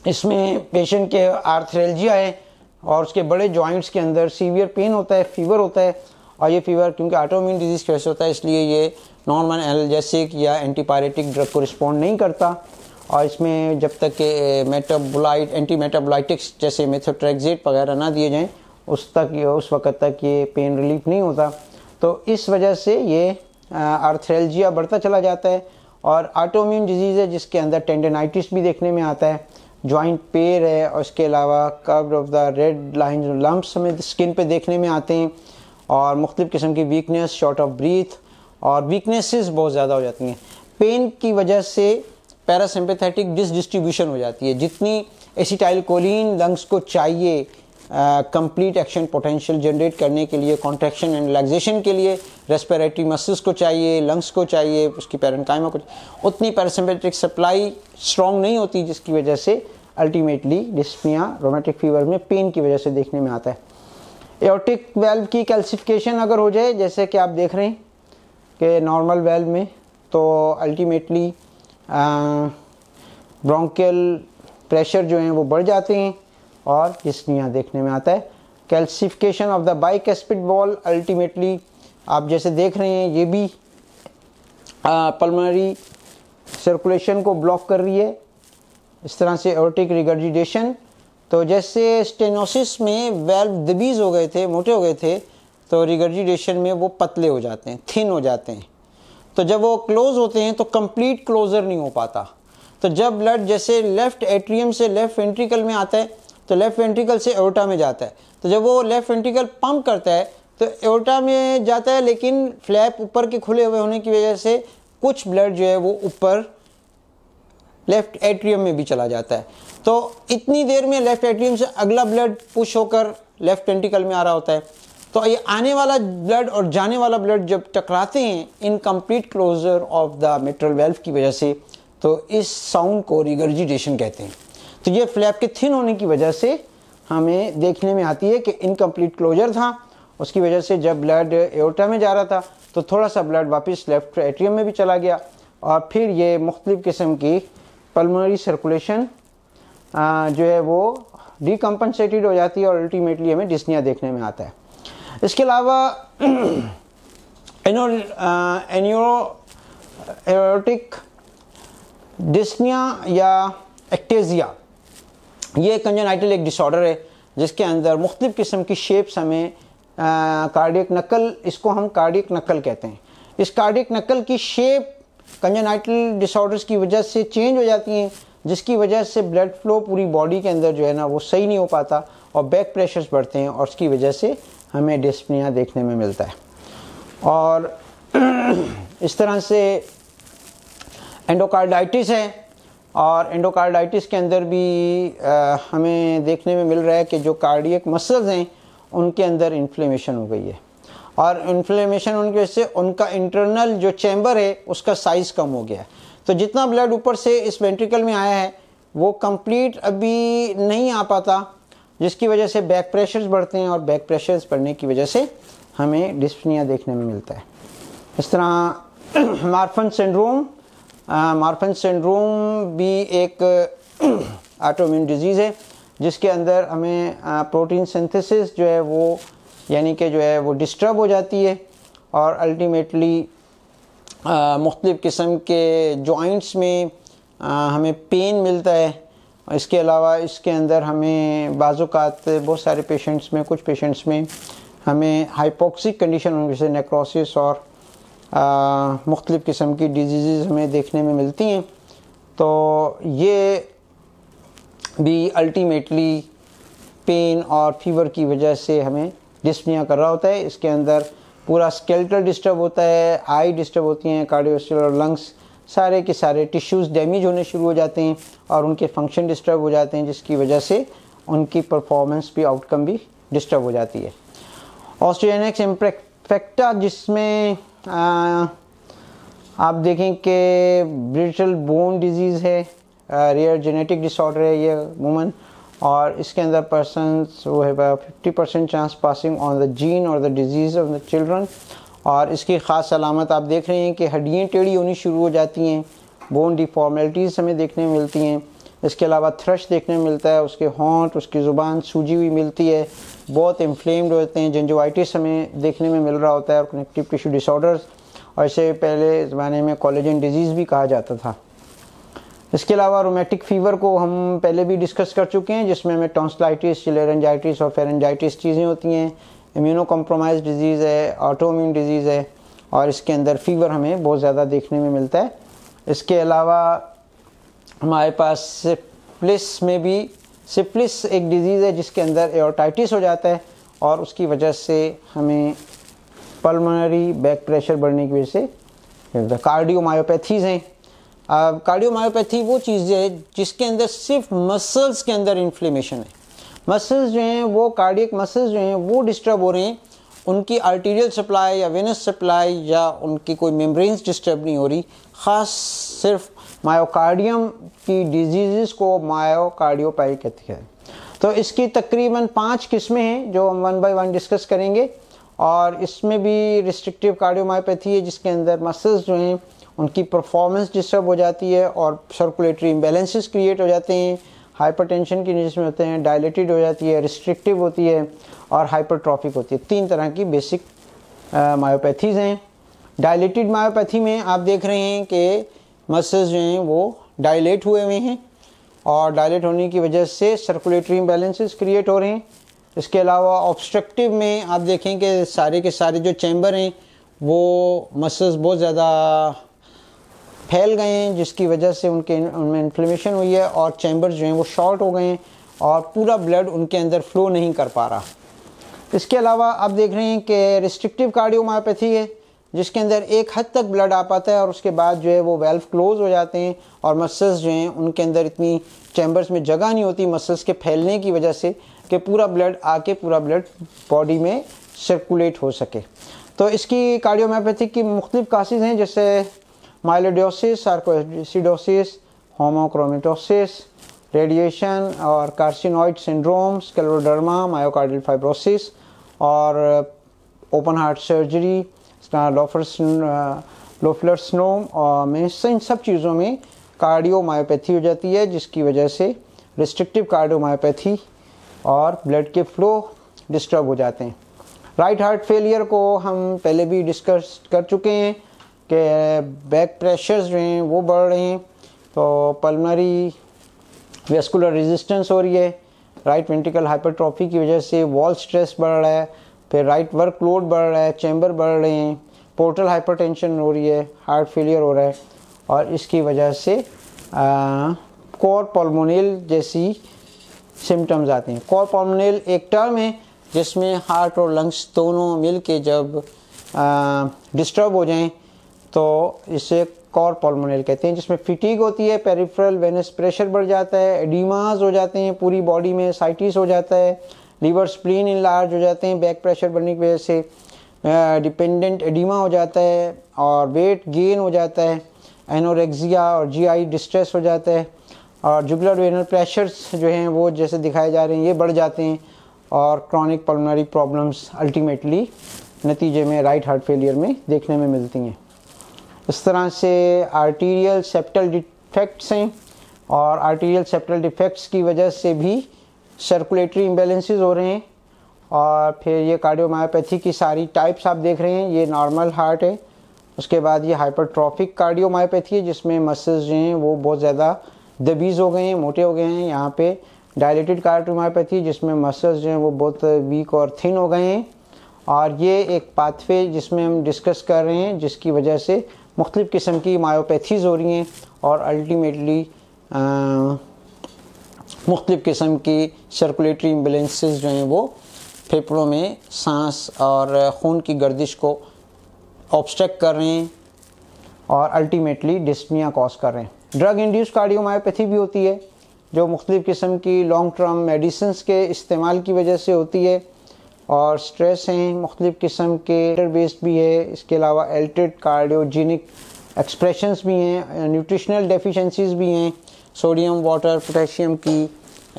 इसमें पेशेंट के आर्थरेलजिया है और उसके बड़े जॉइंट्स के अंदर सीवियर पेन होता है फीवर होता है और ये फीवर क्योंकि ऑटोमिन डिजीज़ की वजह से होता है इसलिए ये नॉर्मल एनालजेसिक या एंटीपायरेटिक ड्रग को रिस्पॉन्ड नहीं करता और इसमें जब तक के मेटाबोलाइट एंटी मेटाबोलाइटिक्स जैसे मेथोट्रेक्जेट वगैरह ना दिए जाएं उस तक उस वक़्त तक ये पेन रिलीफ नहीं होता तो इस वजह से ये आर्थरेल्जिया बढ़ता चला जाता है और ऑटोम्यून डिजीज़ है जिसके अंदर टेंडेनाइटिस भी देखने में आता है जॉइंट पेर है और इसके अलावा cover of the red line lumps हमें स्किन पे देखने में आते हैं और मुख्तलिफ़ किस्म की वीकनेस शॉर्ट ऑफ ब्रीथ और वीकनेसेस बहुत ज़्यादा हो जाती हैं पेन की वजह से पैरासिम्पेथेटिक डिसडिस्ट्रीब्यूशन हो जाती है जितनी एसिटाइल कोलिन लंग्स को चाहिए कंप्लीट एक्शन पोटेंशियल जनरेट करने के लिए कॉन्ट्रैक्शन एंड रिलैक्सेशन के लिए रेस्पिरेटरी मसल्स को चाहिए लंग्स को चाहिए उसकी पेरेंटाइमा को उतनी पैरासिम्पेटिक सप्लाई स्ट्रॉन्ग नहीं होती जिसकी वजह से अल्टीमेटली डिस्पिया रोमेटिक फीवर में पेन की वजह से देखने में आता है एओटिक वेल्व की कैल्सिफिकेशन अगर हो जाए जैसे कि आप देख रहे हैं कि नॉर्मल वेल्व में तो अल्टीमेटली ब्रोंकियल प्रेशर जो हैं वो बढ़ जाते हैं और जिसमें यहाँ देखने में आता है calcification of the bicuspid valve ultimately आप जैसे देख रहे हैं ये भी पल्मोनरी सर्कुलेशन को ब्लॉक कर रही है इस तरह से एरोटिक रिगर्जिडेशन तो जैसे स्टेनोसिस में वेल्व दबीज हो गए थे मोटे हो गए थे तो रिगर्जिडेशन में वो पतले हो जाते हैं थिन हो जाते हैं तो जब वो क्लोज होते हैं तो कंप्लीट क्लोजर नहीं हो पाता तो जब ब्लड जैसे लेफ्ट एट्रियम से लेफ्ट वेंट्रिकल में आता है तो लेफ्ट वेंट्रिकल से एरोटा में जाता है तो जब वो लेफ्ट वेंट्रिकल पंप करता है तो एरोटा में जाता है लेकिन फ्लैप ऊपर के खुले हुए होने की वजह से कुछ ब्लड जो है वो ऊपर लेफ्ट एट्रियम में भी चला जाता है तो इतनी देर में लेफ्ट एट्रियम से अगला ब्लड पुश होकर लेफ्ट वेंट्रिकल में आ रहा होता है तो ये आने वाला ब्लड और जाने वाला ब्लड जब टकराते हैं incomplete closure of the mitral valve की वजह से तो इस साउंड को रिगर्जिटेशन कहते हैं तो ये फ्लैप के थिन होने की वजह से हमें देखने में आती है कि इनकम्प्लीट क्लोजर था उसकी वजह से जब ब्लड एयोटा में जा रहा था तो थोड़ा सा ब्लड वापस लेफ्ट एट्रियम में भी चला गया और फिर ये मुख्तलिफ़ किस्म की पलमरी सर्कुलेशन जो है वो डिकम्पनसेटेड हो जाती है और अल्टीमेटली हमें डिस्निया देखने में आता है इसके अलावा एनो डिस्निया या एक्टेजिया ये कंजनाइटल एक डिसऑर्डर है जिसके अंदर मुख्तु किस्म की शेप्स हमें कार्डियक नकल इसको हम कार्डियक नकल कहते हैं इस कार्डियक नकल की शेप कंजनाइटल डिसऑर्डर्स की वजह से चेंज हो जाती हैं जिसकी वजह से ब्लड फ्लो पूरी बॉडी के अंदर जो है ना वो सही नहीं हो पाता और बैक प्रेशर्स बढ़ते हैं और उसकी वजह से हमें डिस्पनिया देखने में मिलता है और *clears throat* इस तरह से एंडोकार्डाइटिस है और एंडोकार्डाइटिस के अंदर भी आ, हमें देखने में मिल रहा है कि जो कार्डियक मसल्स हैं उनके अंदर इन्फ्लेमेशन हो गई है और इन्फ्लेमेशन उनकी वजह से उनका इंटरनल जो चैम्बर है उसका साइज़ कम हो गया है तो जितना ब्लड ऊपर से इस वेंट्रिकल में आया है वो कंप्लीट अभी नहीं आ पाता जिसकी वजह से बैक प्रेशर्स बढ़ते हैं और बैक प्रेशर्स बढ़ने की वजह से हमें डिस्पनिया देखने में मिलता है इस तरह मार्फन सिंड्रोम मार्फन सिंड्रोम भी एक ऑटोम्यून *clears throat* डिजीज़ है जिसके अंदर हमें प्रोटीन सिंथेसिस जो है वो यानी कि जो है वो डिस्टर्ब हो जाती है और अल्टीमेटली मुख्तलिफ़ किस्म के जॉइंट्स में आ, हमें पेन मिलता है इसके अलावा इसके अंदर हमें बाज़ात बहुत सारे पेशेंट्स में कुछ पेशेंट्स में हमें हाइपोक्सिक कंडीशन जैसे नेक्रोसिस और मुख्तलिफ़ किस्म की डिजीज़ हमें देखने में मिलती हैं तो ये भी अल्टीमेटली पेन और फीवर की वजह से हमें डिस्पनिया कर रहा होता है इसके अंदर पूरा स्केल्टल डिस्टर्ब होता है आई डिस्टर्ब होती हैं कार्डियोस्टिल और लंग्स सारे के सारे टिश्यूज़ डैमेज होने शुरू हो जाते हैं और उनके फंक्शन डिस्टर्ब हो जाते हैं जिसकी वजह से उनकी परफॉर्मेंस भी आउटकम भी डिस्टर्ब हो जाती है ऑस्ट्रोजेनिक्स इम्पेक्टा जिसमें आप देखें कि ब्रिटल बोन डिजीज़ है रेयर जेनेटिक डिसऑर्डर है ये वुमन और इसके अंदर पर्सन वो है fifty percent chance passing on the gene और the disease of the children और इसकी ख़ास अलामत आप देख रहे हैं कि हड्डियाँ टेढ़ी होनी शुरू हो जाती हैं बोन डिफॉर्मेलिटीज़ हमें देखने मिलती हैं इसके अलावा थ्रश देखने मिलता है उसके होंठ उसकी ज़ुबान सूजी हुई मिलती है बहुत इन्फ्लेम्ड होते हैं जेंजोवाइटिस हमें देखने में मिल रहा होता है और कनेक्टिव टिश्यू डिसऑर्डर्स और इसे पहले ज़माने में कॉलेजन डिजीज़ भी कहा जाता था इसके अलावा रोमेटिक फ़ीवर को हम पहले भी डिस्कस कर चुके हैं जिसमें हमें टॉन्सलाइटिस चिलेरेंजाइटिस और फेरेंजाइटिस चीज़ें होती हैं इम्यूनो कॉम्प्रोमाइज डिजीज़ है ऑटोम्यून डिजीज़ है और इसके अंदर फीवर हमें बहुत ज़्यादा देखने में मिलता है इसके अलावा हमारे पास सिप्लिस में भी सिप्लिस एक डिज़ीज़ है जिसके अंदर एयोटाइटिस हो जाता है और उसकी वजह से हमें पल्मोनरी बैक प्रेशर बढ़ने की वजह से कार्डियोमायोपैथीज़ हैं कार्डियोमायोपैथी वो चीज़ है जिसके अंदर सिर्फ मसल्स के अंदर इन्फ्लेमेशन है मसल्स जो हैं वो कार्डियक मसल्स जो हैं वो डिस्टर्ब हो रहे हैं उनकी आर्टीरियल सप्लाई या वेनस सप्लाई या उनकी कोई मेम्ब्रेन्स डिस्टर्ब नहीं हो रही ख़ास सिर्फ मायोकार्डियम की डिजीज़ को मायोकार्डियोपैथी कहती है तो इसकी तकरीबन पाँच किस्में हैं जो हम वन बाई वन डिस्कस करेंगे और इसमें भी रिस्ट्रिक्टिव कार्डियोमायोपैथी है जिसके अंदर मसल्स जो हैं उनकी परफॉर्मेंस डिस्टर्ब हो जाती है और सर्कुलेटरी इम्बेलेंसेस क्रिएट हो जाते हैं हाइपरटेंशन की जिसमें होते हैं डायलेटेड हो जाती है रिस्ट्रिक्टिव होती है और हाइपरट्रॉफिक होती है तीन तरह की बेसिक मायोपैथीज़ हैं डायलेटेड मायोपैथी में आप देख रहे हैं कि मसल्स जो हैं वो डायलेट हुए हुए हैं और डायलेट होने की वजह से सर्कुलेटरी इम्बेलेंसेज क्रिएट हो रहे हैं इसके अलावा ऑब्स्ट्रक्टिव में आप देखें कि सारे के सारे जो चैम्बर हैं वो मसल्स बहुत ज़्यादा फैल गए हैं जिसकी वजह से उनके उनमें इन्फ्लेमेशन हुई है और चैम्बर जो हैं वो शॉर्ट हो गए हैं और पूरा ब्लड उनके अंदर फ्लो नहीं कर पा रहा इसके अलावा आप देख रहे हैं कि रिस्ट्रिक्टिव कार्डियोमायोपैथी है जिसके अंदर एक हद तक ब्लड आ पाता है और उसके बाद जो है वो वेल्व क्लोज हो जाते हैं और मसल्स जो हैं उनके अंदर इतनी चैम्बर्स में जगह नहीं होती मसल्स के फैलने की वजह से कि पूरा ब्लड आके पूरा ब्लड बॉडी में सर्कुलेट हो सके तो इसकी कार्डियोमायोपैथी की मुख्तलिफ कासेज हैं जैसे माइलोडोसिस सार्कोसिडोसिस होमोक्रोमिटोसिस रेडिएशन और carcinoid syndrome scleroderma myocardial fibrosis और ओपन हार्ट सर्जरी लोफलर स्नोम में इन सब चीज़ों में कार्डियोमायोपैथी हो जाती है जिसकी वजह से रिस्ट्रिक्टिव कार्डियोमायोपैथी और ब्लड के फ्लो डिस्टर्ब हो जाते हैं राइट हार्ट फेलियर को हम पहले भी डिस्कस कर चुके हैं के बैक प्रेशर जो हैं वो बढ़ रहे हैं तो पलमरी वेस्कुलर रेजिस्टेंस हो रही है राइट वेंटिकल हाइपरट्रॉफी की वजह से वॉल स्ट्रेस बढ़ रहा है फिर राइट वर्क लोड बढ़ रहा है चैम्बर बढ़ रहे हैं पोर्टल हाइपरटेंशन हो रही है हार्ट फेलियर हो रहा है और इसकी वजह से कोर पॉलमोनील जैसी सिम्टम्स आते हैं कोर पल्मोनेल एक टर्म है जिसमें हार्ट और लंग्स दोनों मिल के जब डिस्टर्ब हो जाएँ तो इसे कॉर पॉलमोनियल कहते हैं जिसमें फिटीक होती है पेरिफ्रल वेनस प्रेशर बढ़ जाता है एडिमाज हो जाते हैं पूरी बॉडी में साइटिस हो जाता है लीवर स्प्लीन इनलार्ज हो जाते हैं बैक प्रेशर बढ़ने की वजह से डिपेंडेंट एडिमा हो जाता है और वेट गेन हो जाता है एनोरेक्जिया और जीआई डिस्ट्रेस हो जाता है और जुगलर वेनल प्रेशर्स जो हैं वो जैसे दिखाए जा रहे हैं ये बढ़ जाते हैं और क्रॉनिक पल्मोनरी प्रॉब्लम्स अल्टीमेटली नतीजे में राइट हार्ट फेलियर में देखने में मिलती हैं इस तरह से आर्टीरियल सेप्टल डिफेक्ट्स हैं और आर्टीरियल सेप्टल डिफेक्ट्स की वजह से भी सर्कुलेटरी इम्बेलेंसेज हो रहे हैं और फिर ये कार्डियोमायोपैथी की सारी टाइप्स आप देख रहे हैं ये नॉर्मल हार्ट है उसके बाद ये हाइपरट्रॉफिक कार्डियोमायोपैथी है जिसमें मसल्स जो हैं वो बहुत ज़्यादा दबीज़ हो गए हैं मोटे हो गए हैं यहाँ पे डायलेटेड कार्डियोमायोपैथी जिसमें मसल्स जो हैं वो बहुत वीक और थिन हो गए हैं और ये एक पाथवे जिसमें हम डिस्कस कर रहे हैं जिसकी वजह से मुख्तलिफ़ किस्म की मायोपैथीज़ हो रही हैं और अल्टीमेटली मुख्तलिफ़ किस्म की सर्कुलेटरी इम्बलेंसेज जो हैं वो फेफड़ों में सांस और खून की गर्दिश को ऑब्स्ट्रक्ट कर रहे हैं और अल्टीमेटली डिस्पनिया कॉज कर रहे हैं ड्रग इंड्यूस कार्डियोमायोपैथी भी होती है जो मुख्तलिफ़ किस्म की लॉन्ग टर्म मेडिसिन के इस्तेमाल की वजह से होती है और स्ट्रेस हैं मुख्तलिफ़ किस्म के बेस्ड भी है इसके अलावा एल्टेड कार्डियोजिनिक एक्सप्रेशंस भी हैं न्यूट्रिशनल डेफिशिएंसीज भी हैं सोडियम वाटर पोटेशियम की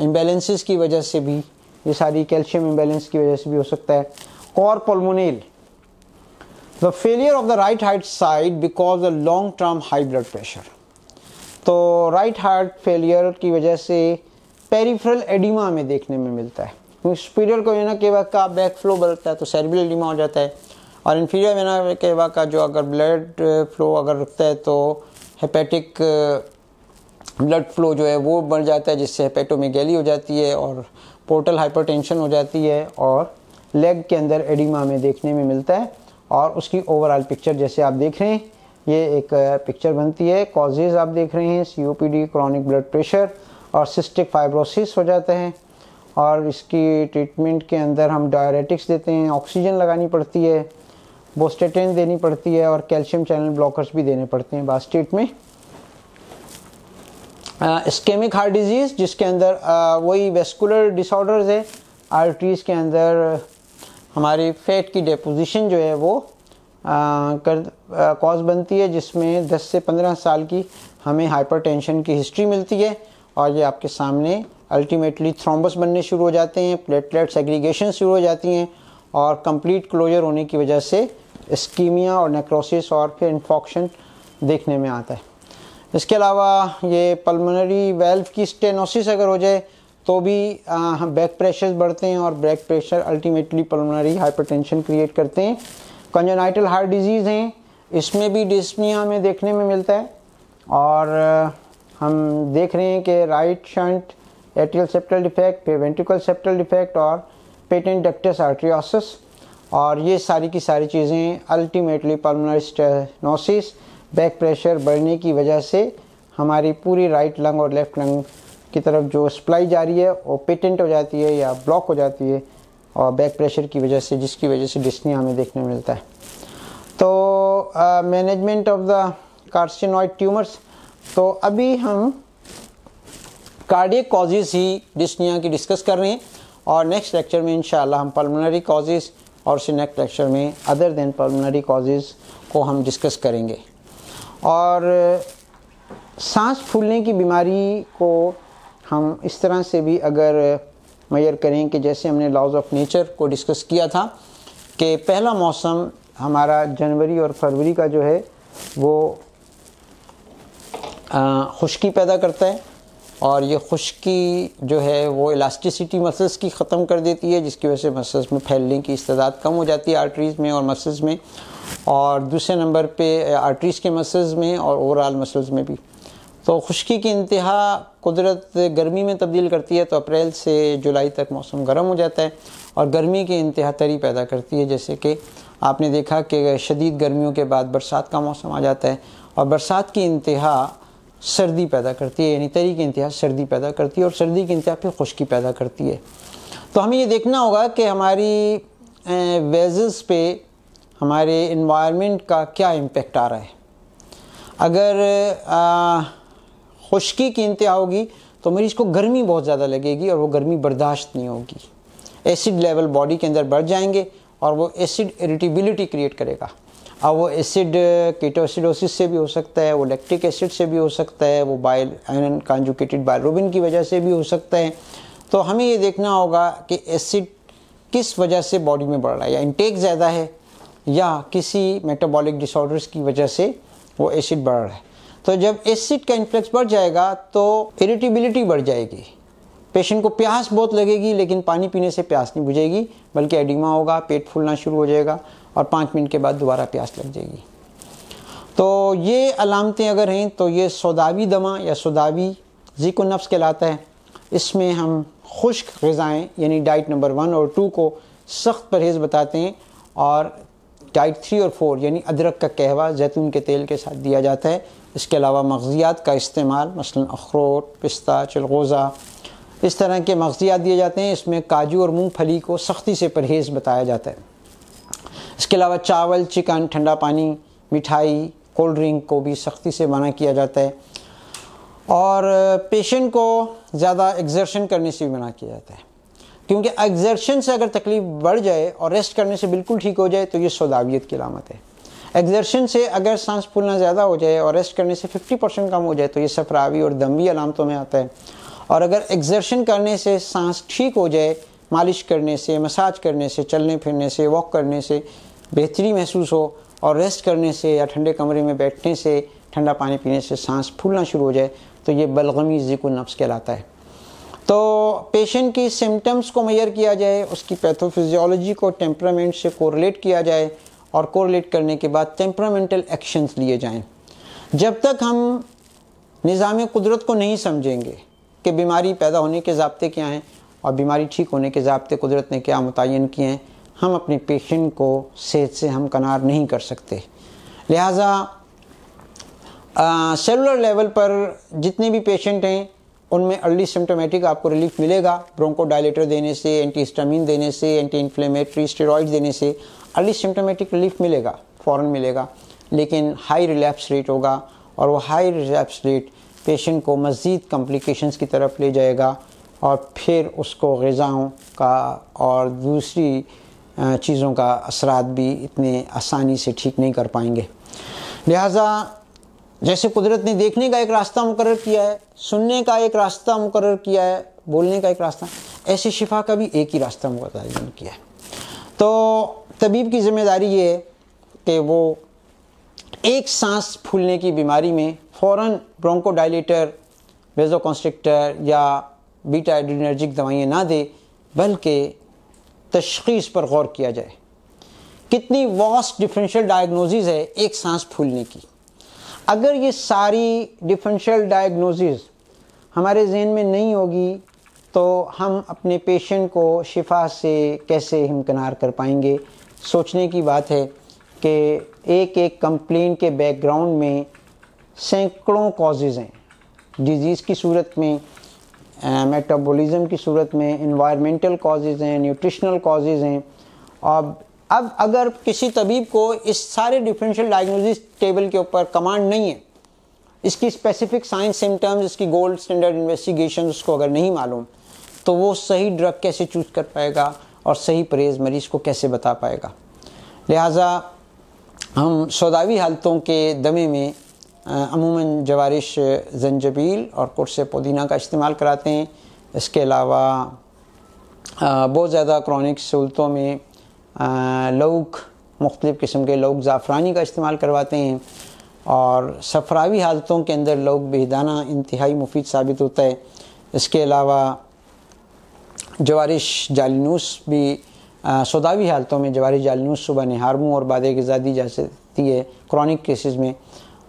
इम्बेलेंसेस की वजह से भी ये सारी कैल्शियम इम्बेलेंस की वजह से भी हो सकता है और pulmonale the failure of the right heart side because the long term high blood pressure तो राइट हार्ट फेलियर की वजह से पेरीफ्रल एडिमा में देखने में मिलता है सुपीरियर तो को वेना केवा का बैक फ्लो बदलता है तो सेरिबल एडिमा हो जाता है और इन्फीरियर वेना केवा का जो अगर ब्लड फ्लो uh, अगर रुकता है तो हेपेटिक ब्लड फ्लो जो है वो बढ़ जाता है जिससे गैली हो जाती है और पोर्टल हाइपरटेंशन हो जाती है और लेग के अंदर एडिमा में देखने में मिलता है और उसकी ओवरऑल पिक्चर जैसे आप देख रहे हैं ये एक पिक्चर uh, बनती है कॉजेज़ आप देख रहे हैं C O P D chronic blood pressure और सिस्टिक फाइब्रोसिस हो जाता है और इसकी ट्रीटमेंट के अंदर हम डायरेटिक्स देते हैं ऑक्सीजन लगानी पड़ती है बोस्टेटेन देनी पड़ती है और कैल्शियम चैनल ब्लॉकर्स भी देने पड़ते हैं बास्टेट में स्केमिक हार्ट डिजीज़ जिसके अंदर वही वेस्कुलर डिसऑर्डर्स है आर्टरीज़ के अंदर हमारी फैट की डेपोजिशन जो है वो कर कॉज बनती है जिसमें 10 से 15 साल की हमें हाइपरटेंशन की हिस्ट्री मिलती है और ये आपके सामने अल्टीमेटली थ्रोम्बस बनने शुरू हो जाते हैं प्लेटलेट्स एग्रीगेशन शुरू हो जाती हैं और कंप्लीट क्लोजर होने की वजह से स्कीमिया और नेक्रोसिस और फिर इन्फॉक्शन देखने में आता है इसके अलावा ये पल्मोनरी वेल्व की स्टेनोसिस अगर हो जाए तो भी हम बैक प्रेशर बढ़ते हैं और back pressure ultimately pulmonary hypertension create करते हैं कंजोनाइटल हार्ट डिजीज़ हैं इसमें भी डिस्मिया हमें देखने में मिलता है और हम देख रहे हैं कि right shunt atrial septal defect फिर वेंट्रिकल सेप्टल डिफेक्ट और पेटेंट डक्टस आर्ट्रियोसिस और ये सारी की सारी चीज़ें ultimately pulmonary stenosis back pressure बढ़ने की वजह से हमारी पूरी राइट लंग और लेफ़्ट लंग की तरफ जो सप्लाई जा रही है वो पेटेंट हो जाती है या ब्लॉक हो जाती है और बैक प्रेशर की वजह से जिसकी वजह से डिस्निया हमें देखने मिलता है तो management of the carcinoid tumours तो अभी हम कार्डियक कॉजेज़ ही डिस्निया की डिस्कस कर रहे हैं और नेक्स्ट लेक्चर में इंशाल्लाह हम पल्मोनरी कॉजेज़ और उसी नेक्स्ट लेक्चर में अदर देन पल्मोनरी कॉजेज़ को हम डिस्कस करेंगे और सांस फूलने की बीमारी को हम इस तरह से भी अगर मैयर करें कि जैसे हमने लॉज ऑफ नेचर को डिस्कस किया था कि पहला मौसम हमारा जनवरी और फरवरी का जो है वो खुश्की पैदा करता है और ये खुश्की जो है वो इलास्टिसिटी मसल्स की ख़त्म कर देती है जिसकी वजह से मसल्स में फैलने की इस्तात कम हो जाती है आर्टरीज़ में और मसल्स में और दूसरे नंबर पे आर्टरीज़ के मसल्स में और ओवरऑल मसल्स में भी तो खुश्की की इंतहा कुदरत गर्मी में तब्दील करती है तो अप्रैल से जुलाई तक मौसम गर्म हो जाता है और गर्मी की इंतहा तरी पैदा करती है जैसे कि आपने देखा कि शदीद गर्मियों के बाद बरसात का मौसम आ जाता है और बरसात की इंतहा सर्दी पैदा करती है यानी तरी इंतहा सर्दी पैदा करती है और सर्दी की इंतहा फिर खुश्की पैदा करती है तो हमें ये देखना होगा कि हमारी वेजस पे हमारे इन्वायरमेंट का क्या इम्पेक्ट आ रहा है अगर खुश्की की इंतहा होगी तो मरीज़ को गर्मी बहुत ज़्यादा लगेगी और वो गर्मी बर्दाश्त नहीं होगी एसिड लेवल बॉडी के अंदर बढ़ जाएंगे और वो एसिड इरिटेबिलिटी क्रिएट करेगा अब वो एसिड कीटोसिडोसिस uh, से भी हो सकता है वो लैक्टिक एसिड से भी हो सकता है वो बाइल आयरन कॉन्जुकेटेड बायरोबिन की वजह से भी हो सकता है तो हमें ये देखना होगा कि एसिड किस वजह से बॉडी में बढ़ रहा है या इनटेक ज़्यादा है या किसी मेटाबॉलिक डिसऑर्डर्स की वजह से वो एसिड बढ़ रहा है तो जब एसिड का इन्फ्लक्स बढ़ जाएगा तो इरिटेबिलिटी बढ़ जाएगी पेशेंट को प्यास बहुत लगेगी लेकिन पानी पीने से प्यास नहीं बुझेगी बल्कि एडिमा होगा पेट फूलना शुरू हो जाएगा और पाँच मिनट के बाद दोबारा प्यास लग जाएगी तो ये अलामतें अगर हैं तो ये सौदावी दमा या सौदावी जीको नफ्स कहलाता है इसमें हम खुश्क गज़ाएँ यानी डाइट नंबर वन और टू को सख्त परहेज़ बताते हैं और डाइट थ्री और फोर यानी अदरक का कहवा जैतून के तेल के साथ दिया जाता है इसके अलावा मगजियात का इस्तेमाल मसलन अखरोट पिस्ता चलगोज़ा इस तरह के मगजियात दिए जाते हैं इसमें काजू और मूँगफली को सख्ती से परहेज़ बताया जाता है इसके अलावा चावल चिकन ठंडा पानी मिठाई कोल्ड ड्रिंक को भी सख्ती से मना किया जाता है और पेशेंट को ज़्यादा एग्जर्शन करने से भी मना किया जाता है क्योंकि एग्जर्शन से अगर तकलीफ़ बढ़ जाए और रेस्ट करने से बिल्कुल ठीक हो जाए तो ये सौदावियत की लामत है एग्जर्शन से अगर सांस फूलना ज़्यादा हो जाए और रेस्ट करने से 50 परसेंट कम हो जाए तो ये सफरावी और दम्बी अलामतों में आता है और अगर एग्जर्शन करने से सांस ठीक हो जाए मालिश करने से मसाज करने से चलने फिरने से वॉक करने से बेहतरी महसूस हो और रेस्ट करने से या ठंडे कमरे में बैठने से ठंडा पानी पीने से सांस फूलना शुरू हो जाए तो ये बलगमी जिको नफ्स कहलाता है तो पेशेंट की सिम्टम्स को मैयर किया जाए उसकी पैथोफिजियोलॉजी को टेम्परामेंट से कोरिलेट किया जाए और कोरिलेट करने के बाद टेम्परामेंटल एक्शंस लिए जाएं जब तक हम निज़ाम कुदरत को नहीं समझेंगे कि बीमारी पैदा होने के जबते क्या हैं और बीमारी ठीक होने के जबते कुदरत ने क्या मुतन किए हैं हम अपने पेशेंट को सेहत से हम कनार नहीं कर सकते लिहाजा सेलुलर लेवल पर जितने भी पेशेंट हैं उनमें अर्ली सिम्टोमेटिक आपको रिलीफ मिलेगा ब्रोंको डायलेटर देने से एंटी हिस्टामिन देने से एंटी इन्फ्लेमेटरी स्टेरॉइड देने से अर्ली सिम्टोमेटिक रिलीफ मिलेगा फ़ौर मिलेगा लेकिन हाई रिलैप्स रेट होगा और वो हाई रिलैप्स रेट पेशेंट को मज़ीद कम्प्लिकेशंस की तरफ ले जाएगा और फिर उसको गज़ाओं का और दूसरी चीज़ों का असरात भी इतने आसानी से ठीक नहीं कर पाएंगे लिहाजा जैसे कुदरत ने देखने का एक रास्ता मुकर किया है सुनने का एक रास्ता मुकर किया है बोलने का एक रास्ता ऐसे शिफा का भी एक ही रास्ता मुकर किया है तो तबीब की जिम्मेदारी ये है कि वो एक सांस फूलने की बीमारी में फ़ौर ब्रोंकोडाइलेटर वेजोकॉन्स्ट्रिक्टर या बीटा एडिनर्जिक दवाइयाँ ना दे बल्कि तशखीस पर गौर किया जाए कितनी वॉस्ट डिफरेंशियल डायग्नोसिस है एक सांस फूलने की अगर ये सारी डिफरेंशियल डायग्नोसिस हमारे जहन में नहीं होगी तो हम अपने पेशेंट को शिफा से कैसे हमकनार कर पाएंगे सोचने की बात है कि एक एक कंप्लेन के बैकग्राउंड में सैकड़ों कॉजेज़ हैं डिज़ीज़ की सूरत में मेटाबॉलिज्म की सूरत में इन्वायरमेंटल कॉजेज़ हैं न्यूट्रिशनल कॉजेज़ हैं अब अब अगर किसी तबीब को इस सारे डिफरेंशियल डायग्नोसिस टेबल के ऊपर कमांड नहीं है इसकी स्पेसिफिक साइंस सिम्टम्स इसकी गोल्ड स्टैंडर्ड इन्वेस्टिगेशन उसको अगर नहीं मालूम तो वो सही ड्रग कैसे चूज कर पाएगा और सही परहेज मरीज को कैसे बता पाएगा लिहाजा हम सौदावी हालतों के दमे में अमूमन जवारिश जंजबील और कुर्स पुदीना का इस्तेमाल कराते हैं इसके अलावा बहुत ज़्यादा क्रॉनिक सहूलतों में लोग मुख्तलिफ़ किस्म के लोग ज़ाफ़रानी का इस्तेमाल करवाते हैं और सफरावी हालतों के अंदर लोग बेहदाना इंतहाई मुफीद साबित होता है इसके अलावा जवारिश जालनूस भी सदावी हालतों में जवारिश जालनूस सुबह नहारमू और बाद गज़ा दी जा सकती है क्रॉनिक केसेस में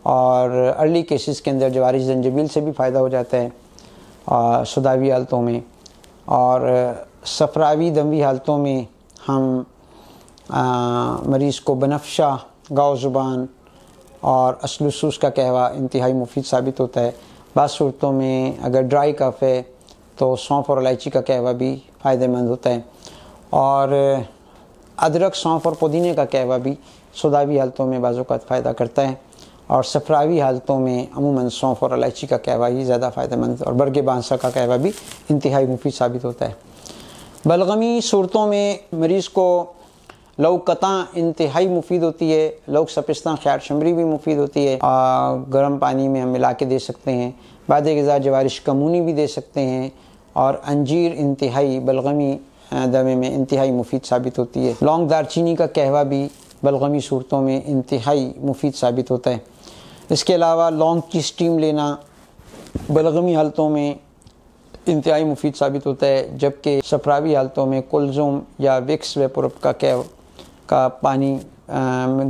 और अर्ली केसेस के अंदर जवारी जंजबील से भी फ़ायदा हो जाता है सदावी हालतों में और सफरावी दमवी हालतों में हम मरीज़ को बनफशा गाव ज़ुबान और असलसूस का कहवा इंतहाई मुफीद साबित होता है बाद सूरतों में अगर ड्राई कफ है तो सौंफ और इलायची का कहवा भी फ़ायदेमंद होता है और अदरक सौंफ और पुदीने का कहवा भी सदावी हालतों में बाज़ात फ़ायदा करता है और सफरावी हालतों में अमूमन सौंफ और इलायची का कहवा ही ज़्यादा फ़ायदेमंद और बरगे बांसा का कहवा भी इंतहाई मुफी साबित होता है बलगमी सूरतों में मरीज़ को लौ इंतहाई मुफीद होती है लौक सपिस्ता ख्यार शमरी भी मुफीद होती है गर्म पानी में हम मिला के दे सकते हैं बाद गज़ा जवारिश कमूनी भी दे सकते हैं और अंजीर इंतहाई बलगमी दमे में इंतहाई मुफीद साबित होती है लौंग दारचीनी का कहवा भी बलगमी सूरतों में इंतहाई मुफीद साबित होता है इसके अलावा लॉन्ग की स्टीम लेना बलगमी हालतों में इंतहाई मुफीद साबित होता है जबकि सफरावी हालतों में कुलजुम या विक्स वेपोरप का कैव का पानी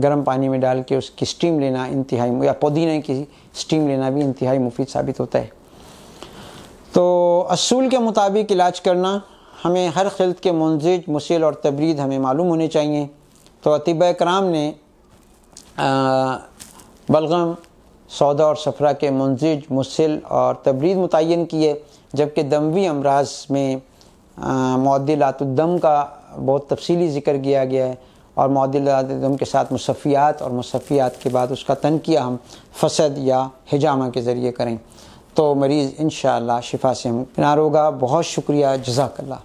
गर्म पानी में डाल के उसकी स्टीम लेना इंतहाई या पुदीने की स्टीम लेना भी इंतहाई मुफीद साबित होता है तो असूल के मुताबिक इलाज करना हमें हर खिलत के मुंजिज मुसील और तबरीद हमें मालूम होने चाहिए तो अतिब कराम ने बलगम सौदा और सफ़रा के मुंजिज मुसिल और तबरीद मुतन किए जबकि दमवी अमराज में मौदिलातम का बहुत तफसीली ज़िक्र किया गया है और मौदिलातम के साथ मुसफ़ियात और मुसफ़ियात के बाद उसका तनकिया हम फसद या हिजामा के ज़रिए करें तो मरीज़ इन शिफा से हम किनार होगा बहुत शुक्रिया जजाकल्ला